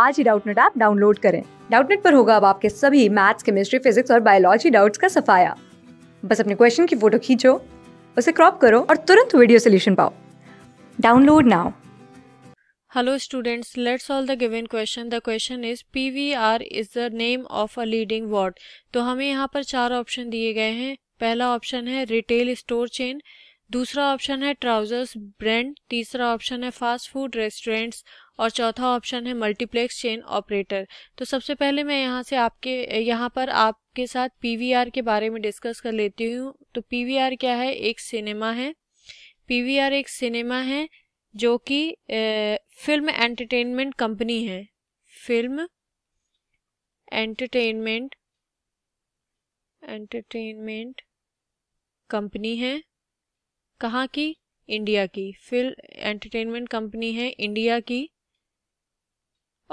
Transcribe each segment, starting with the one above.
आज ही Doubtnut app download करें डाउटनेट पर होगा अब आपके सभी मैथ्स केमिस्ट्री फिजिक्स और बायोलॉजी डाउट्स का सफाया बस अपने क्वेश्चन की फोटो खींचो उसे क्रॉप करो और तुरंत वीडियो सोल्यूशन पाओ download now hello students Hello solve the given question the question is P V R is the name of a leading word तो हमें यहाँ पर चार ऑप्शन दिए गए हैं पहला ऑप्शन है रिटेल स्टोर चेन दूसरा ऑप्शन है ट्राउजर्स ब्रांड तीसरा ऑप्शन है फास्ट फूड रेस्टोरेंट्स और चौथा ऑप्शन है मल्टीप्लेक्स चेन ऑपरेटर तो सबसे पहले मैं यहाँ से आपके यहाँ पर आपके साथ पीवीआर के बारे में डिस्कस कर लेती हूँ तो पीवीआर क्या है एक सिनेमा है पीवीआर एक सिनेमा है जो कि फिल्म एंटरटेनमेंट कंपनी है फिल्म एंटरटेनमेंट एंटरटेनमेंट कंपनी है कहाँ की इंडिया की फिल एंटरटेनमेंट कंपनी है इंडिया की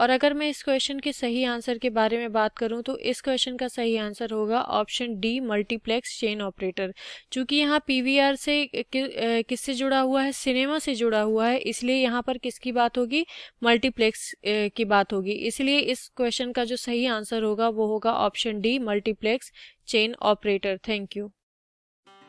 और अगर मैं इस क्वेश्चन के सही आंसर के बारे में बात करूं तो इस क्वेश्चन का सही आंसर होगा option D multiplex chain operator चूंकि यहाँ पीवीआर से कि, किससे जुड़ा हुआ है सिनेमा से जुड़ा हुआ है इसलिए यहाँ पर किसकी बात होगी मल्टीप्लेक्स की बात होगी इसलिए इस क्वेश्चन का जो सही आंसर होगा वो होगा option D multiplex chain operator thank you